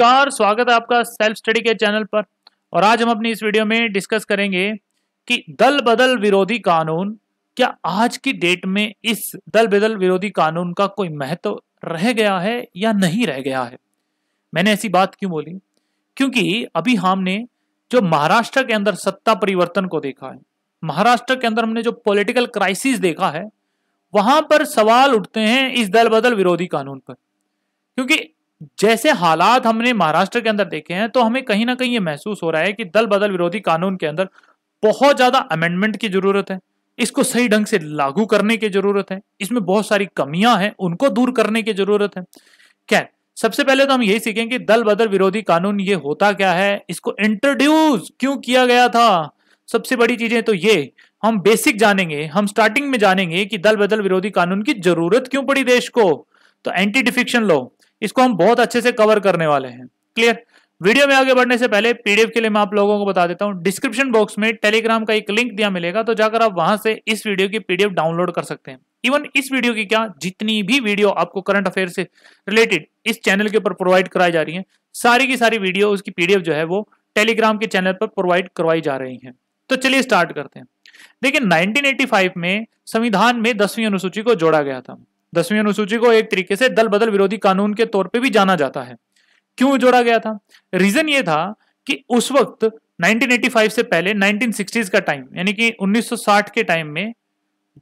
नमस्कार स्वागत है आपका सेल्फ स्टडी के चैनल पर और आज हम अपनी इस वीडियो में डिस्कस करेंगे कि दल बदल विरोधी कानून क्या आज की डेट में इस दल बदल विरोधी कानून का कोई महत्व रह गया है या नहीं रह गया है मैंने ऐसी बात क्यों बोली क्योंकि अभी हमने जो महाराष्ट्र के अंदर सत्ता परिवर्तन को देखा है महाराष्ट्र के अंदर हमने जो पॉलिटिकल क्राइसिस देखा है वहां पर सवाल उठते हैं इस दल बदल विरोधी कानून पर क्योंकि जैसे हालात हमने महाराष्ट्र के अंदर देखे हैं तो हमें कहीं ना कहीं ये महसूस हो रहा है कि दल बदल विरोधी कानून के अंदर बहुत ज्यादा अमेंडमेंट की जरूरत है इसको सही ढंग से लागू करने की जरूरत है इसमें बहुत सारी कमियां हैं उनको दूर करने की जरूरत है क्या सबसे पहले तो हम यही सीखें कि दल बदल विरोधी कानून ये होता क्या है इसको इंट्रोड्यूस क्यों किया गया था सबसे बड़ी चीजें तो ये हम बेसिक जानेंगे हम स्टार्टिंग में जानेंगे कि दल बदल विरोधी कानून की जरूरत क्यों पड़ी देश को तो एंटी डिफिक्शन लॉ इसको हम बहुत अच्छे से कवर करने वाले हैं क्लियर वीडियो में आगे बढ़ने से पहले पीडीएफ के लिए मैं आप लोगों को बता देता हूं डिस्क्रिप्शन बॉक्स में टेलीग्राम का एक लिंक दिया मिलेगा तो जाकर आप वहां से इस वीडियो की पीडीएफ डाउनलोड कर सकते हैं इवन इस वीडियो की क्या जितनी भी वीडियो आपको करंट अफेयर से रिलेटेड इस चैनल के ऊपर प्रोवाइड कराई जा रही है सारी की सारी वीडियो उसकी पीडीएफ जो है वो टेलीग्राम के चैनल पर प्रोवाइड करवाई जा रही है तो चलिए स्टार्ट करते हैं देखिए 1985 में संविधान में दसवीं अनुसूची को जोड़ा गया था दसवीं अनुसूची को एक तरीके से दल बदल विरोधी कानून के तौर पर भी जाना जाता है क्यों जोड़ा गया था रीजन ये था कि उस वक्त 1985 से पहले 1960s का टाइम यानी कि 1960 के टाइम में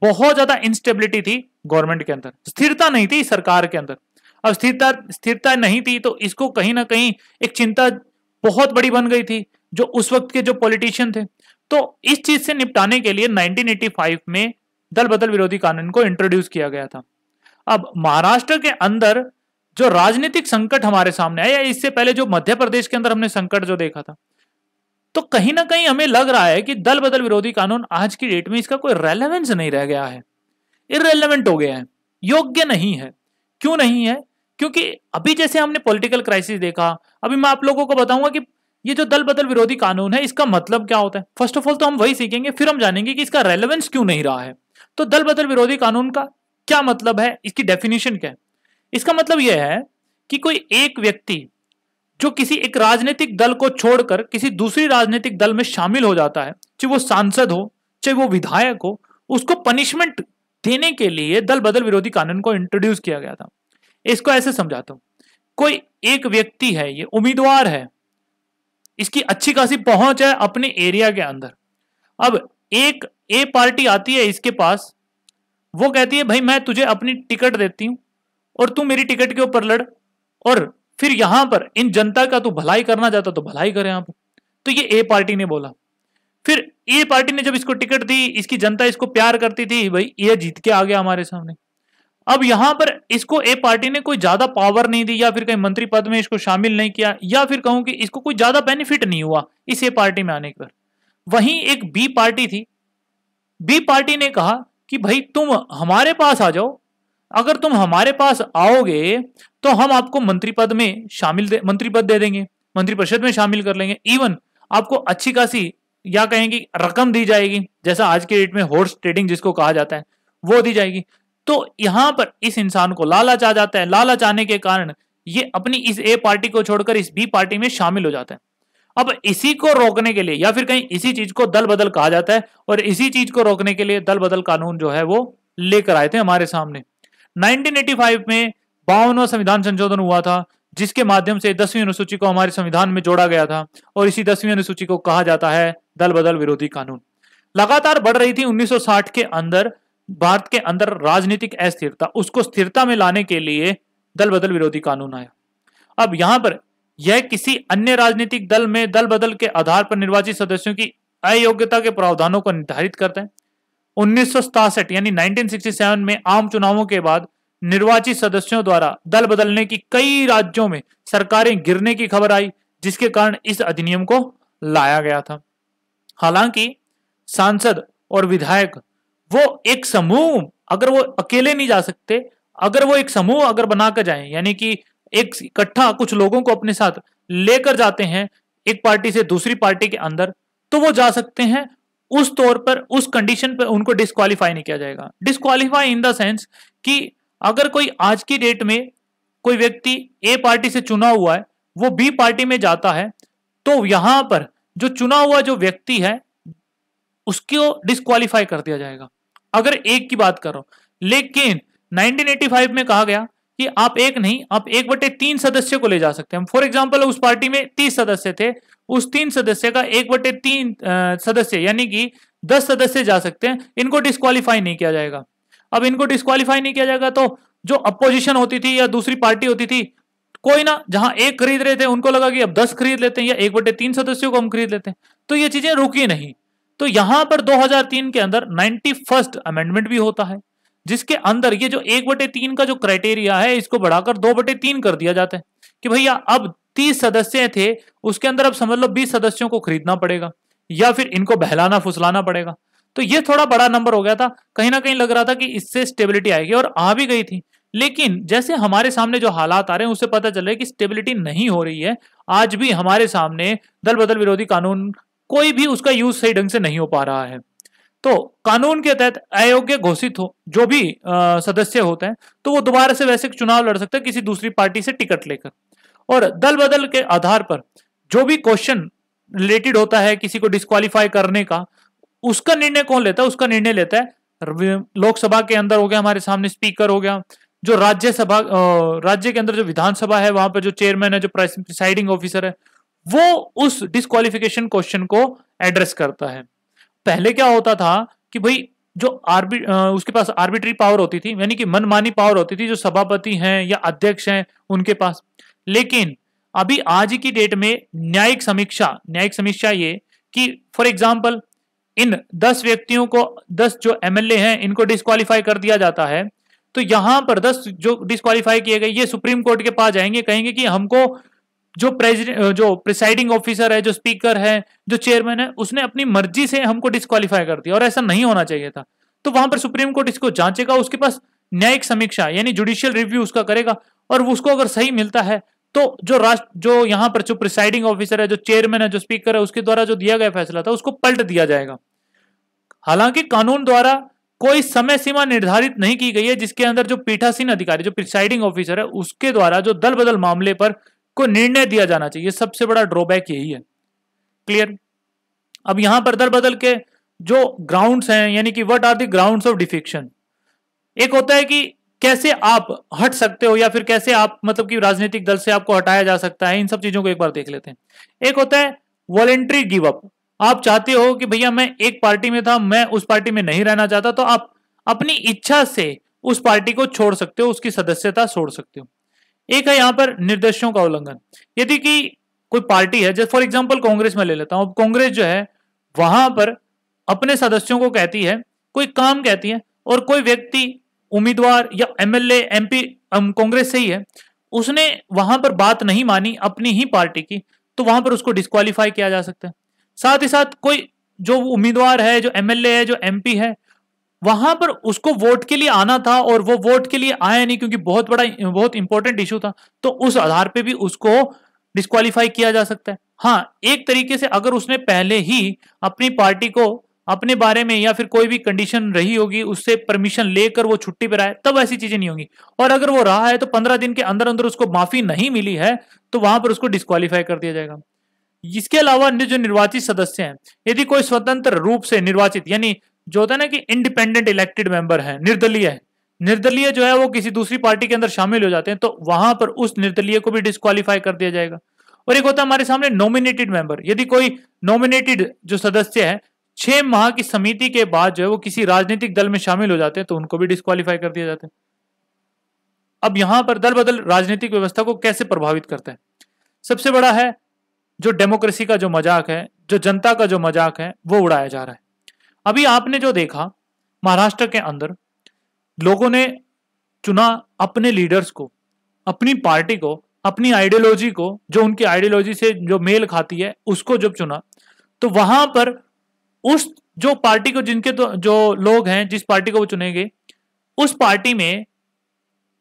बहुत ज्यादा इंस्टेबिलिटी थी गवर्नमेंट के अंदर स्थिरता नहीं थी सरकार के अंदर अब स्थिरता स्थिरता नहीं थी तो इसको कहीं ना कहीं एक चिंता बहुत बड़ी बन गई थी जो उस वक्त के जो पॉलिटिशियन थे तो इस चीज से निपटाने के लिए 1985 में दल बदल विरोधी कानून को इंट्रोड्यूस किया गया था अब महाराष्ट्र के अंदर जो राजनीतिक संकट हमारे सामने आया इससे पहले जो मध्य प्रदेश के अंदर हमने संकट जो देखा था तो कहीं ना कहीं हमें लग रहा है कि दल बदल विरोधी कानून आज की डेट में इसका कोई रेलेवेंस नहीं रह गया है इरेलीवेंट हो गया है योग्य नहीं है क्यों नहीं है क्योंकि अभी जैसे हमने पॉलिटिकल क्राइसिस देखा अभी मैं आप लोगों को बताऊंगा कि ये जो दल बदल विरोधी कानून है इसका मतलब क्या होता है फर्स्ट ऑफ ऑल तो हम वही सीखेंगे फिर हम जानेंगे कि इसका रेलेवेंस क्यों नहीं रहा है तो दल बदल विरोधी कानून का क्या मतलब है इसकी डेफिनेशन क्या है इसका मतलब यह है कि कोई एक व्यक्ति जो किसी एक राजनीतिक दल को छोड़कर किसी दूसरी राजनीतिक दल में शामिल हो जाता है चाहे वो सांसद हो चाहे वो विधायक हो उसको पनिशमेंट देने के लिए दल बदल विरोधी कानून को इंट्रोड्यूस किया गया था इसको ऐसे समझाता हूं कोई एक व्यक्ति है ये उम्मीदवार है इसकी अच्छी खासी पहुंच है अपने एरिया के अंदर अब एक ए पार्टी आती है इसके पास वो कहती है भाई मैं तुझे अपनी टिकट देती हूं और तू मेरी टिकट के ऊपर लड़ और फिर यहां पर इन जनता का तू भलाई करना चाहता तो भलाई कर यहां पर तो ये ए पार्टी ने बोला फिर ए पार्टी ने जब इसको टिकट दी इसकी जनता इसको प्यार करती थी भाई ये जीत के आ गया हमारे सामने अब यहां पर इसको ए पार्टी ने कोई ज्यादा पावर नहीं दी या फिर कहीं मंत्री पद में इसको शामिल नहीं किया या फिर कहूं कि इसको कोई ज्यादा बेनिफिट नहीं हुआ इस ए पार्टी में आने पर वहीं एक बी पार्टी थी बी पार्टी ने कहा कि भाई तुम हमारे पास आ जाओ अगर तुम हमारे पास आओगे तो हम आपको मंत्री पद में शामिल मंत्री पद दे देंगे मंत्रिपरिषद में शामिल कर लेंगे इवन आपको अच्छी खासी या कहेंगे रकम दी जाएगी जैसा आज के डेट में हॉर्स ट्रेडिंग जिसको कहा जाता है वो दी जाएगी तो यहां पर इस इंसान को लालच आ जाता है लालच आने के कारण ये अपनी इस ए पार्टी को छोड़कर इस बी पार्टी में शामिल हो जाता है अब इसी को रोकने के लिए या फिर कहीं इसी चीज को दल बदल कहा जाता है और इसी चीज को रोकने के लिए दल बदल कानून जो है वो लेकर आए थे हमारे सामने 1985 में बावनवा संविधान संशोधन हुआ था जिसके माध्यम से दसवीं अनुसूची को हमारे संविधान में जोड़ा गया था और इसी दसवीं अनुसूची को कहा जाता है दल बदल विरोधी कानून लगातार बढ़ रही थी 1960 के अंदर भारत के अंदर राजनीतिक अस्थिरता उसको स्थिरता में लाने के लिए दल बदल विरोधी कानून आया अब यहां पर यह किसी अन्य राजनीतिक दल में दल बदल के आधार पर निर्वाचित सदस्यों की अयोग्यता के प्रावधानों को निर्धारित करते हैं उन्नीस यानी 1967 में आम चुनावों के बाद निर्वाचित सदस्यों द्वारा दल बदलने की कई राज्यों में सरकारें गिरने की खबर आई जिसके कारण इस अधिनियम को लाया गया था हालांकि सांसद और विधायक वो एक समूह अगर वो अकेले नहीं जा सकते अगर वो एक समूह अगर बनाकर जाए यानी कि एक इकट्ठा कुछ लोगों को अपने साथ लेकर जाते हैं एक पार्टी से दूसरी पार्टी के अंदर तो वो जा सकते हैं उस तौर पर उस कंडीशन पर उनको डिस्कालीफाई नहीं किया जाएगा डिस्कालीफाई इन द सेंस कि अगर कोई आज की डेट में कोई व्यक्ति ए पार्टी से चुना हुआ है वो बी पार्टी में जाता है तो यहां पर जो चुना हुआ जो व्यक्ति है उसको डिस्कालीफाई कर दिया जाएगा अगर एक की बात करो लेकिन 1985 में कहा गया कि आप एक नहीं आप एक बटे तीन सदस्य को ले जा सकते हैं फॉर एग्जाम्पल उस पार्टी में तीस सदस्य थे उस तीन सदस्य का एक बटे तीन सदस्य यानी कि दस सदस्य जा सकते हैं इनको डिस्कालीफाई नहीं किया जाएगा अब इनको डिस्कालीफाई नहीं किया जाएगा तो जो अपोजिशन होती थी या दूसरी पार्टी होती थी कोई ना जहां एक खरीद रहे थे उनको लगा कि अब दस खरीद लेते हैं या एक बटे तीन सदस्यों को हम खरीद लेते हैं तो ये चीजें रुकी नहीं तो यहां पर 2003 के अंदर नाइन्टी फर्स्ट अमेंडमेंट भी होता है जिसके अंदर ये जो एक बटे तीन का जो क्राइटेरिया है इसको बढ़ाकर दो बटे तीन कर दिया जाता है कि भैया अब तीस सदस्य थे उसके अंदर अब समझ लो बीस सदस्यों को खरीदना पड़ेगा या फिर इनको बहलाना फुसलाना पड़ेगा तो ये थोड़ा बड़ा नंबर हो गया था कहीं ना कहीं लग रहा था कि इससे स्टेबिलिटी आएगी और आ भी गई थी लेकिन जैसे हमारे सामने जो हालात आ रहे हैं उससे पता चल रहा है कि स्टेबिलिटी नहीं हो रही है आज भी हमारे सामने दल बदल विरोधी कानून कोई भी उसका यूज सही ढंग से नहीं हो पा रहा है तो कानून के तहत अयोग्य घोषित हो जो भी आ, सदस्य होते हैं तो वो दोबारा से वैसे चुनाव लड़ सकते हैं किसी दूसरी पार्टी से टिकट लेकर और दल बदल के आधार पर जो भी क्वेश्चन रिलेटेड होता है किसी को डिस्कालीफाई करने का उसका निर्णय कौन लेता है उसका निर्णय लेता है लोकसभा के अंदर हो गया हमारे सामने स्पीकर हो गया जो राज्यसभा राज्य के अंदर जो विधानसभा है वहां पर जो चेयरमैन है जो प्रिसाइडिंग ऑफिसर है वो उस डिस्कालिफिकेशन क्वेश्चन को एड्रेस करता है पहले क्या होता था कि भाई जो आर्बि उसके पास आर्बिट्री पावर होती थी यानी कि मनमानी पावर होती थी जो सभापति हैं या अध्यक्ष हैं उनके पास लेकिन अभी आज की डेट में न्यायिक समीक्षा न्यायिक समीक्षा ये कि फॉर एग्जाम्पल इन दस व्यक्तियों को दस जो एमएलए हैं इनको डिस्कालीफाई कर दिया जाता है तो यहां पर दस जो डिस्कालीफाई किए गए ये सुप्रीम कोर्ट के पास जाएंगे कहेंगे कि हमको जो प्रेसिडेंट जो प्रिसाइडिंग ऑफिसर है जो स्पीकर है जो चेयरमैन है उसने अपनी मर्जी से हमको डिस्कालीफाई कर दिया और ऐसा नहीं होना चाहिए था तो वहां पर सुप्रीम कोर्ट इसको जांचेगा उसके पास न्यायिक समीक्षा यानी जुडिशियल रिव्यू उसका करेगा और उसको अगर सही मिलता है तो जो राष्ट्र जो यहाँ पर जो प्रिसाइडिंग ऑफिसर है जो चेयरमैन है जो स्पीकर है उसके द्वारा जो दिया गया फैसला था उसको पलट दिया जाएगा हालांकि कानून द्वारा कोई समय सीमा निर्धारित नहीं की गई है जिसके अंदर जो पीठासीन अधिकारी जो प्रिसाइडिंग ऑफिसर है उसके द्वारा जो दल बदल मामले पर को निर्णय दिया जाना चाहिए सबसे बड़ा ड्रॉबैक यही है क्लियर अब यहां पर दर बदल के जो ग्राउंड्स हैं यानी कि what are the grounds of defection एक होता है कि कैसे आप हट सकते हो या फिर कैसे आप मतलब कि राजनीतिक दल से आपको हटाया जा सकता है इन सब चीजों को एक बार देख लेते हैं एक होता है वॉलेंट्री गिव अप आप चाहते हो कि भैया मैं एक पार्टी में था मैं उस पार्टी में नहीं रहना चाहता तो आप अपनी इच्छा से उस पार्टी को छोड़ सकते हो उसकी सदस्यता छोड़ सकते हो एक है यहां पर निर्देशों का उल्लंघन यदि कि कोई पार्टी है जैसे फॉर एग्जाम्पल कांग्रेस में ले लेता हूं कांग्रेस जो है वहां पर अपने सदस्यों को कहती है कोई काम कहती है और कोई व्यक्ति उम्मीदवार या एमएलए एमपी कांग्रेस से ही है उसने वहां पर बात नहीं मानी अपनी ही पार्टी की तो वहां पर उसको डिस्कालीफाई किया जा सकता है साथ ही साथ कोई जो उम्मीदवार है जो एमएलए है जो एमपी है वहां पर उसको वोट के लिए आना था और वो वोट के लिए आया नहीं क्योंकि बहुत बड़ा बहुत इंपॉर्टेंट इशू था तो उस आधार पे भी उसको डिस्कालीफाई किया जा सकता है हाँ एक तरीके से अगर उसने पहले ही अपनी पार्टी को अपने बारे में या फिर कोई भी कंडीशन रही होगी उससे परमिशन लेकर वो छुट्टी पर आए तब ऐसी चीजें नहीं होंगी और अगर वो रहा है तो पंद्रह दिन के अंदर अंदर उसको माफी नहीं मिली है तो वहां पर उसको डिस्कालीफाई कर दिया जाएगा इसके अलावा अन्य जो निर्वाचित सदस्य हैं यदि कोई स्वतंत्र रूप से निर्वाचित यानी जो होता है ना कि इंडिपेंडेंट इलेक्टेड मेंबर है निर्दलीय है निर्दलीय जो है वो किसी दूसरी पार्टी के अंदर शामिल हो जाते हैं तो वहां पर उस निर्दलीय को भी डिस्कालीफाई कर दिया जाएगा और एक होता है हमारे सामने नॉमिनेटेड मेंबर यदि कोई नॉमिनेटेड जो सदस्य है छह माह की समिति के बाद जो है वो किसी राजनीतिक दल में शामिल हो जाते हैं तो उनको भी डिस्कालीफाई कर दिया जाता है अब यहां पर दल बदल राजनीतिक व्यवस्था को कैसे प्रभावित करते हैं सबसे बड़ा है जो डेमोक्रेसी का जो मजाक है जो जनता का जो मजाक है वो उड़ाया जा रहा है अभी आपने जो देखा महाराष्ट्र के अंदर लोगों ने चुना अपने लीडर्स को अपनी पार्टी को अपनी आइडियोलॉजी को जो उनकी आइडियोलॉजी से जो मेल खाती है उसको जब चुना तो वहां पर उस जो पार्टी को जिनके तो जो लोग हैं जिस पार्टी को वो चुनेंगे उस पार्टी में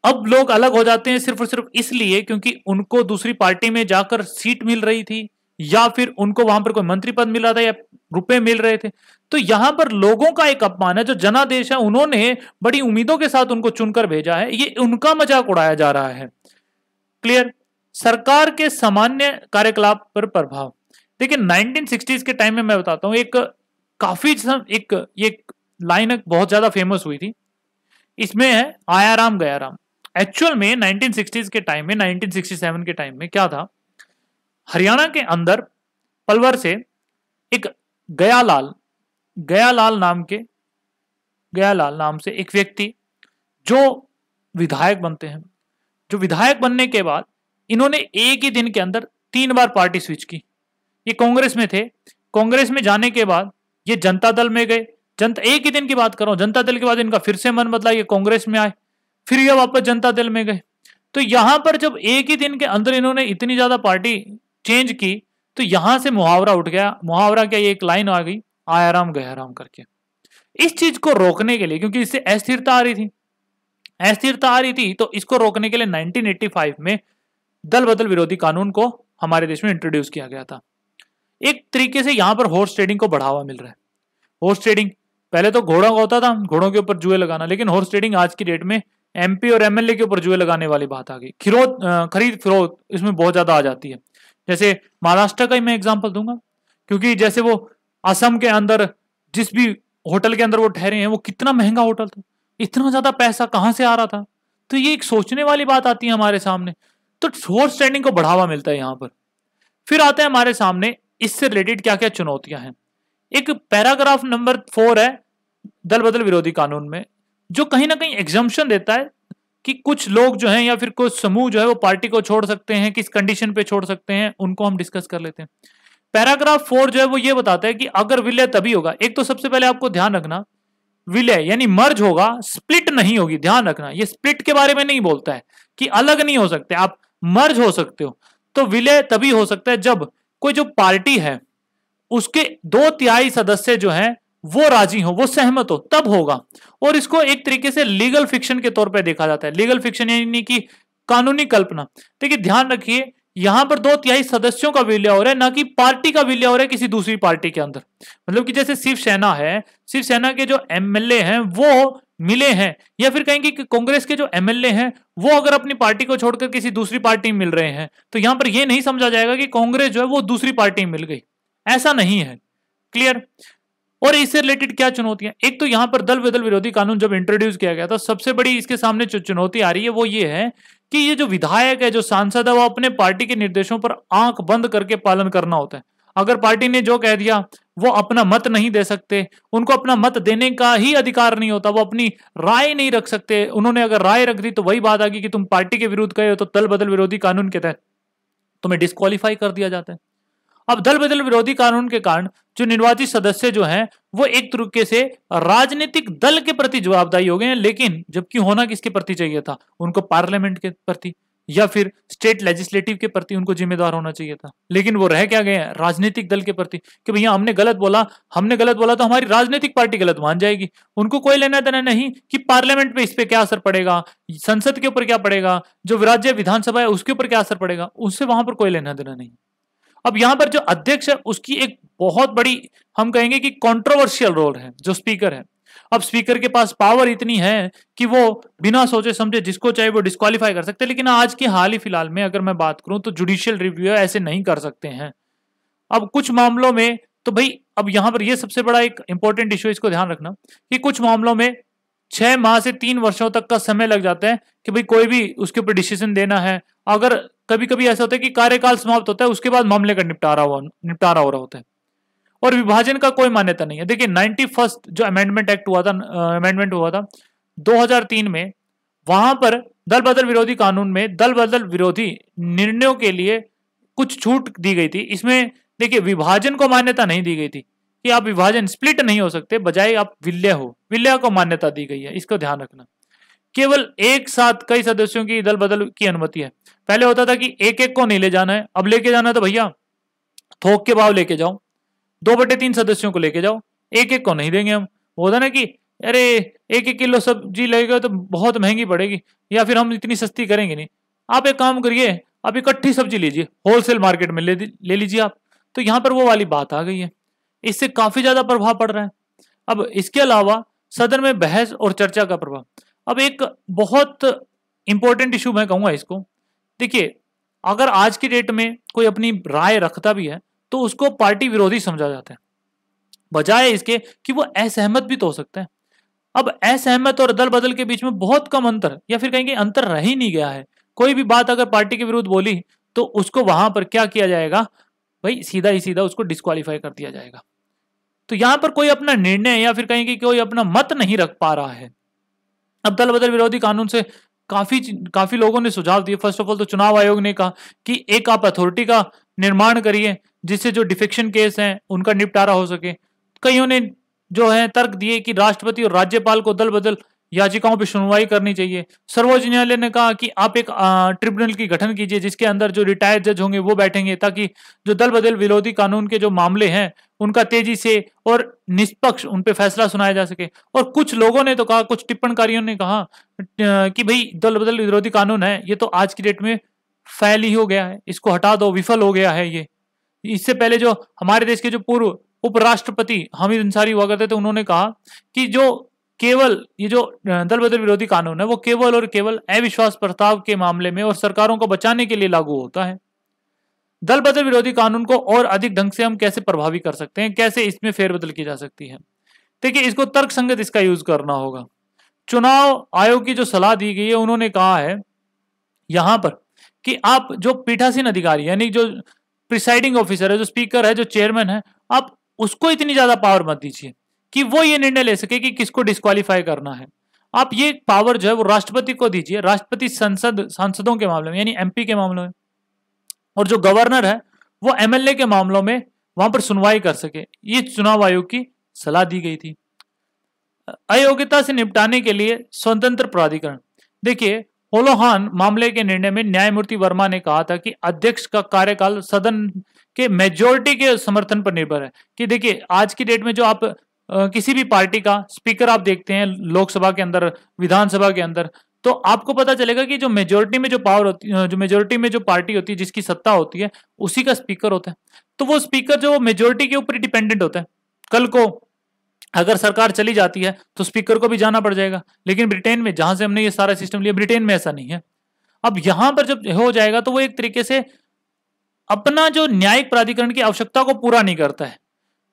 अब लोग अलग हो जाते हैं सिर्फ और सिर्फ इसलिए क्योंकि उनको दूसरी पार्टी में जाकर सीट मिल रही थी या फिर उनको वहां पर कोई मंत्री पद मिला था या रुपए मिल रहे थे तो यहां पर लोगों का एक अपमान है जो जनादेश है उन्होंने बड़ी उम्मीदों के साथ उनको चुनकर भेजा है ये उनका मजाक उड़ाया जा रहा है क्लियर सरकार के सामान्य कार्यकलाप पर प्रभाव देखिए नाइनटीन के टाइम में मैं बताता हूं एक काफी एक ये लाइन बहुत ज्यादा फेमस हुई थी इसमें है आया राम गया राम एक्चुअल में 1960s के टाइम में 1967 के टाइम में क्या था हरियाणा के अंदर पलवर से एक गयालाल गयालाल नाम के गयालाल नाम से एक व्यक्ति जो विधायक बनते हैं जो विधायक बनने के बाद इन्होंने एक ही दिन के अंदर तीन बार पार्टी स्विच की ये कांग्रेस में थे कांग्रेस में जाने के बाद ये जनता दल में गए जनता एक ही दिन की बात कर रहा जनता दल के बाद इनका फिर से मन बदला ये कांग्रेस में आए फिर ये वापस जनता दल में गए तो यहां पर जब एक ही दिन के अंदर इन्होंने इतनी ज्यादा पार्टी चेंज की तो यहां से मुहावरा उठ गया मुहावरा क्या एक लाइन आ गई आयाराम गहराम करके इस चीज को रोकने के लिए क्योंकि इससे अस्थिरता आ रही थी अस्थिरता आ रही थी तो इसको रोकने के लिए 1985 में दल बदल विरोधी कानून को हमारे देश में इंट्रोड्यूस किया गया था एक तरीके से यहां पर हॉर्स ट्रेडिंग को बढ़ावा मिल रहा है हॉर्स ट्रेडिंग पहले तो घोड़ा होता था घोड़ों के ऊपर जुए लगाना लेकिन हॉर्स ट्रेडिंग आज की डेट में एमपी और एमएलए के ऊपर जुए लगाने वाली बात आ गई खरीद फरोत इसमें बहुत ज्यादा आ जाती है जैसे महाराष्ट्र का ही मैं एग्जाम्पल दूंगा क्योंकि जैसे वो असम के अंदर जिस भी होटल के अंदर वो ठहरे हैं वो कितना महंगा होटल था इतना ज्यादा पैसा कहाँ से आ रहा था तो ये एक सोचने वाली बात आती है हमारे सामने तो सोर्स ट्रेडिंग को बढ़ावा मिलता है यहाँ पर फिर आते हैं हमारे सामने इससे रिलेटेड क्या क्या चुनौतियां हैं एक पैराग्राफ नंबर फोर है दल बदल विरोधी कानून में जो कहीं ना कहीं एग्जाम्पन देता है कि कुछ लोग जो हैं या फिर कुछ समूह जो है वो पार्टी को छोड़ सकते हैं किस कंडीशन पे छोड़ सकते हैं उनको हम डिस्कस कर लेते हैं पैराग्राफ फोर जो है वो ये बताता है कि अगर विलय तभी होगा एक तो सबसे पहले आपको ध्यान रखना विलय यानी मर्ज होगा स्प्लिट नहीं होगी ध्यान रखना ये स्प्लिट के बारे में नहीं बोलता है कि अलग नहीं हो सकते आप मर्ज हो सकते हो तो विलय तभी हो सकता है जब कोई जो पार्टी है उसके दो तिहाई सदस्य जो हैं वो राजी हो वो सहमत हो तब होगा और इसको एक तरीके से लीगल फिक्शन के तौर पर देखा जाता है लीगल फिक्शन यानी कि कानूनी कल्पना देखिए ध्यान रखिए यहां पर दो तिहाई सदस्यों का विलय हो रहा है ना कि पार्टी का विलय हो रहा है किसी दूसरी पार्टी के अंदर मतलब कि जैसे शिवसेना है शिवसेना के जो एमएलए हैं वो मिले हैं या फिर कहेंगे कि कांग्रेस के जो एमएलए हैं वो अगर अपनी पार्टी को छोड़कर किसी दूसरी पार्टी में मिल रहे हैं तो यहां पर यह नहीं समझा जाएगा कि कांग्रेस जो है वो दूसरी पार्टी में मिल गई ऐसा नहीं है क्लियर और इससे रिलेटेड क्या चुनौतियां एक तो यहां पर दल बदल विरोधी कानून जब इंट्रोड्यूस किया गया था तो सबसे बड़ी इसके सामने जो चुनौती आ रही है वो ये है कि ये जो विधायक है जो सांसद है वो अपने पार्टी के निर्देशों पर आंख बंद करके पालन करना होता है अगर पार्टी ने जो कह दिया वो अपना मत नहीं दे सकते उनको अपना मत देने का ही अधिकार नहीं होता वो अपनी राय नहीं रख सकते उन्होंने अगर राय रख दी तो वही बात आ गई कि तुम पार्टी के विरुद्ध गए हो तो दल बदल विरोधी कानून के तहत तुम्हें डिस्कालीफाई कर दिया जाता है अब दल बदल विरोधी कानून के कारण जो निर्वाचित सदस्य जो हैं वो एक तरीके से राजनीतिक दल के प्रति जवाबदाही हो गए हैं लेकिन जबकि होना किसके प्रति चाहिए था उनको पार्लियामेंट के प्रति या फिर स्टेट लेजिस्लेटिव के प्रति उनको जिम्मेदार होना चाहिए था लेकिन वो रह क्या गए हैं राजनीतिक दल के प्रति कि भैया हमने गलत बोला हमने गलत बोला तो हमारी राजनीतिक पार्टी गलत मान जाएगी उनको कोई लेना देना नहीं कि पार्लियामेंट में इस पर क्या असर पड़ेगा संसद के ऊपर क्या पड़ेगा जो राज्य विधानसभा है उसके ऊपर क्या असर पड़ेगा उससे वहां पर कोई लेना देना नहीं अब यहां पर जो अध्यक्ष है उसकी एक बहुत बड़ी हम कहेंगे कि कंट्रोवर्शियल रोल है जो स्पीकर है अब स्पीकर के पास पावर इतनी है कि वो बिना सोचे समझे जिसको चाहे वो डिस्कालीफाई कर सकते हैं लेकिन आज के हाल ही फिलहाल में अगर मैं बात करूं तो जुडिशियल रिव्यू ऐसे नहीं कर सकते हैं अब कुछ मामलों में तो भाई अब यहां पर यह सबसे बड़ा एक इंपॉर्टेंट इश्यू इसको ध्यान रखना कि कुछ मामलों में छह माह से तीन वर्षों तक का समय लग जाता है कि भाई कोई भी उसके ऊपर डिसीजन देना है अगर कभी कभी ऐसा होता है कि कार्यकाल समाप्त होता है उसके बाद मामले का निपटारा हुआ निपटारा हो रहा होता है और विभाजन का कोई मान्यता नहीं है देखिए नाइनटी फर्स्ट जो अमेंडमेंट एक्ट हुआ था अमेंडमेंट हुआ था 2003 में वहां पर दल बदल विरोधी कानून में दल बदल विरोधी निर्णयों के लिए कुछ छूट दी गई थी इसमें देखिए विभाजन को मान्यता नहीं दी गई थी कि आप विभाजन स्प्लिट नहीं हो सकते बजाय आप विलय हो विलय को मान्यता दी गई है इसको ध्यान रखना केवल एक साथ कई सदस्यों की दल बदल की अनुमति है पहले होता था कि एक एक को नहीं ले जाना है अब लेके जाना है तो भैया थोक के भाव लेके जाओ दो बटे तीन सदस्यों को लेके जाओ एक एक को नहीं देंगे हम होता ना कि अरे एक एक किलो सब्जी लगेगा तो बहुत महंगी पड़ेगी या फिर हम इतनी सस्ती करेंगे नहीं आप एक काम करिए आप इकट्ठी सब्जी लीजिए होलसेल मार्केट में ले ले लीजिए आप तो यहाँ पर वो वाली बात आ गई है इससे काफी ज्यादा प्रभाव पड़ रहा है अब इसके अलावा सदन में बहस और चर्चा का प्रभाव अब एक बहुत इंपॉर्टेंट इशू मैं कहूंगा इसको देखिए अगर आज की डेट में कोई अपनी राय रखता भी है तो उसको पार्टी विरोधी समझा जाता है बजाय इसके कि वो असहमत भी तो हो सकते हैं अब असहमत और दल बदल के बीच में बहुत कम अंतर या फिर कहेंगे अंतर रह ही नहीं गया है कोई भी बात अगर पार्टी के विरुद्ध बोली तो उसको वहां पर क्या किया जाएगा भाई सीधा ही सीधा उसको डिस्कालीफाई कर दिया जाएगा तो यहां पर कोई अपना निर्णय या फिर कहेंगे कोई अपना मत नहीं रख पा रहा है अब दल बदल विरोधी कानून से काफी काफी लोगों ने सुझाव दिए फर्स्ट ऑफ ऑल तो चुनाव आयोग ने कहा कि एक आप अथॉरिटी का निर्माण करिए जिससे जो डिफेक्शन केस हैं उनका निपटारा हो सके कईयों ने जो है तर्क दिए कि राष्ट्रपति और राज्यपाल को दल बदल याचिकाओं पर सुनवाई करनी चाहिए सर्वोच्च न्यायालय ने कहा कि आप एक ट्रिब्यूनल की गठन कीजिए जिसके अंदर जो रिटायर्ड जज होंगे वो बैठेंगे ताकि जो दल बदल विरोधी कानून के जो मामले हैं उनका तेजी से और निष्पक्ष उन पर फैसला सुनाया जा सके और कुछ लोगों ने तो कहा कुछ टिप्पणकारियों ने कहा कि भाई दल बदल विरोधी कानून है ये तो आज की डेट में फैल ही हो गया है इसको हटा दो विफल हो गया है ये इससे पहले जो हमारे देश के जो पूर्व उपराष्ट्रपति हमीद अंसारी हुआ करते थे तो उन्होंने कहा कि जो केवल ये जो दल बदल विरोधी कानून है वो केवल और केवल अविश्वास प्रस्ताव के मामले में और सरकारों को बचाने के लिए लागू होता है दल बदल विरोधी कानून को और अधिक ढंग से हम कैसे प्रभावी कर सकते हैं कैसे इसमें फेरबदल की जा सकती है देखिए इसको तर्क संगत इसका यूज करना होगा चुनाव आयोग की जो सलाह दी गई है उन्होंने कहा है यहां पर कि आप जो पीठासीन अधिकारी यानी जो प्रिसाइडिंग ऑफिसर है जो स्पीकर है जो चेयरमैन है आप उसको इतनी ज्यादा पावर मत दीजिए कि वो ये निर्णय ले सके कि किसको डिस्कालीफाई करना है आप ये पावर जो है वो राष्ट्रपति को दीजिए राष्ट्रपति संसद सांसदों के मामले में यानी एमपी के मामले में और जो गवर्नर है वो एमएलए के मामलों में वहां पर सुनवाई कर सके ये चुनाव आयोग की सलाह दी गई थी अयोग्यता से निपटाने के लिए स्वतंत्र प्राधिकरण देखिए होलोहान मामले के निर्णय में न्यायमूर्ति वर्मा ने कहा था कि अध्यक्ष का कार्यकाल सदन के मेजोरिटी के समर्थन पर निर्भर है कि देखिए आज की डेट में जो आप किसी भी पार्टी का स्पीकर आप देखते हैं लोकसभा के अंदर विधानसभा के अंदर तो आपको पता चलेगा कि जो मेजोरिटी में जो पावर होती है जो मेजोरिटी में जो पार्टी होती है जिसकी सत्ता होती है उसी का स्पीकर होता है तो वो स्पीकर जो मेजोरिटी के ऊपर डिपेंडेंट होता है कल को अगर सरकार चली जाती है तो स्पीकर को भी जाना पड़ जाएगा लेकिन ब्रिटेन में जहां से हमने ये सारा सिस्टम लिया ब्रिटेन में ऐसा नहीं है अब यहां पर जब हो जाएगा तो वो एक तरीके से अपना जो न्यायिक प्राधिकरण की आवश्यकता को पूरा नहीं करता है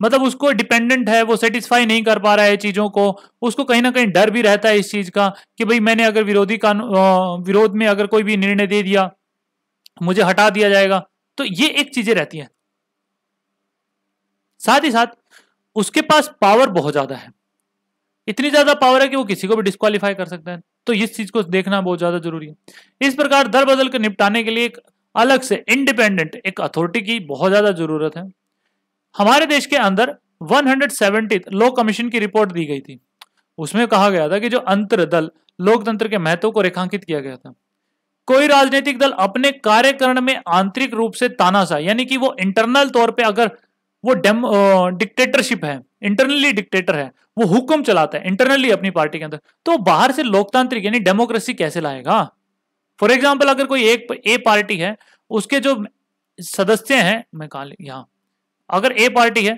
मतलब उसको डिपेंडेंट है वो सेटिस्फाई नहीं कर पा रहा है चीज़ों को उसको कहीं ना कहीं डर भी रहता है इस चीज़ का कि भाई मैंने अगर विरोधी कानून विरोध में अगर कोई भी निर्णय दे दिया मुझे हटा दिया जाएगा तो ये एक चीज़ें रहती हैं साथ ही साथ उसके पास पावर बहुत ज्यादा है इतनी ज्यादा पावर है कि वो किसी को भी डिस्कालीफाई कर सकता है तो इस चीज को देखना बहुत ज्यादा जरूरी है इस प्रकार दर बदल के निपटाने के लिए एक अलग से इंडिपेंडेंट एक अथॉरिटी की बहुत ज्यादा जरूरत है हमारे देश के अंदर वन लॉ कमीशन की रिपोर्ट दी गई थी उसमें कहा गया था कि जो अंतर दल लोकतंत्र के महत्व को रेखांकित किया गया था कोई राजनीतिक दल अपने कार्यकरण में आंतरिक रूप से तानाशाह यानी कि वो इंटरनल तौर पे अगर वो डेम डिक्टेटरशिप है इंटरनली डिक्टेटर है वो हुक्म चलाता है इंटरनली अपनी पार्टी के अंदर तो बाहर से लोकतांत्रिक यानी डेमोक्रेसी कैसे लाएगा फॉर एग्जाम्पल अगर कोई एक ए पार्टी है उसके जो सदस्य हैं मैं कहा यहाँ अगर ए पार्टी है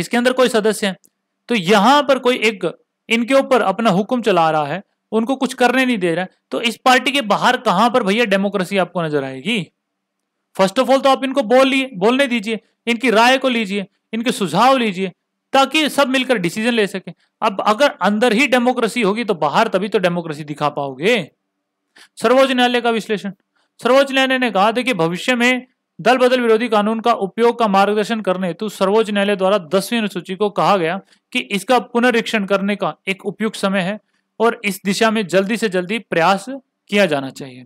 इसके अंदर कोई सदस्य है तो यहाँ पर कोई एक इनके ऊपर अपना हुक्म चला रहा है उनको कुछ करने नहीं दे रहा है तो इस पार्टी के बाहर कहाँ पर भैया डेमोक्रेसी आपको नजर आएगी फर्स्ट ऑफ ऑल तो आप इनको बोल लिए बोलने दीजिए इनकी राय को लीजिए इनके सुझाव लीजिए ताकि सब मिलकर डिसीजन ले सके अब अगर अंदर ही डेमोक्रेसी होगी तो बाहर तभी तो डेमोक्रेसी दिखा पाओगे सर्वोच्च न्यायालय का विश्लेषण सर्वोच्च न्यायालय ने कहा देखिए भविष्य में दल बदल विरोधी कानून का उपयोग का मार्गदर्शन करने हेतु सर्वोच्च न्यायालय द्वारा दसवीं अनुसूची को कहा गया कि इसका पुनरीक्षण करने का एक उपयुक्त समय है और इस दिशा में जल्दी से जल्दी प्रयास किया जाना चाहिए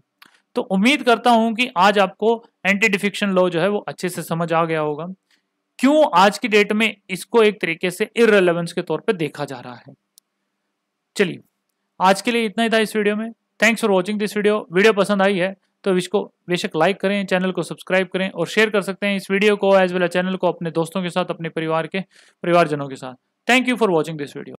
तो उम्मीद करता हूं कि आज आपको एंटी डिफिक्शन लॉ जो है वो अच्छे से समझ आ गया होगा क्यों आज की डेट में इसको एक तरीके से इरेलीवेंस के तौर पर देखा जा रहा है चलिए आज के लिए इतना ही था इस वीडियो में thanks for watching this video video पसंद आई है तो इसको बेशक लाइक करें चैनल को सब्सक्राइब करें और शेयर कर सकते हैं इस वीडियो को एज वेल चैनल को अपने दोस्तों के साथ अपने परिवार के परिवारजनों के साथ thank you for watching this video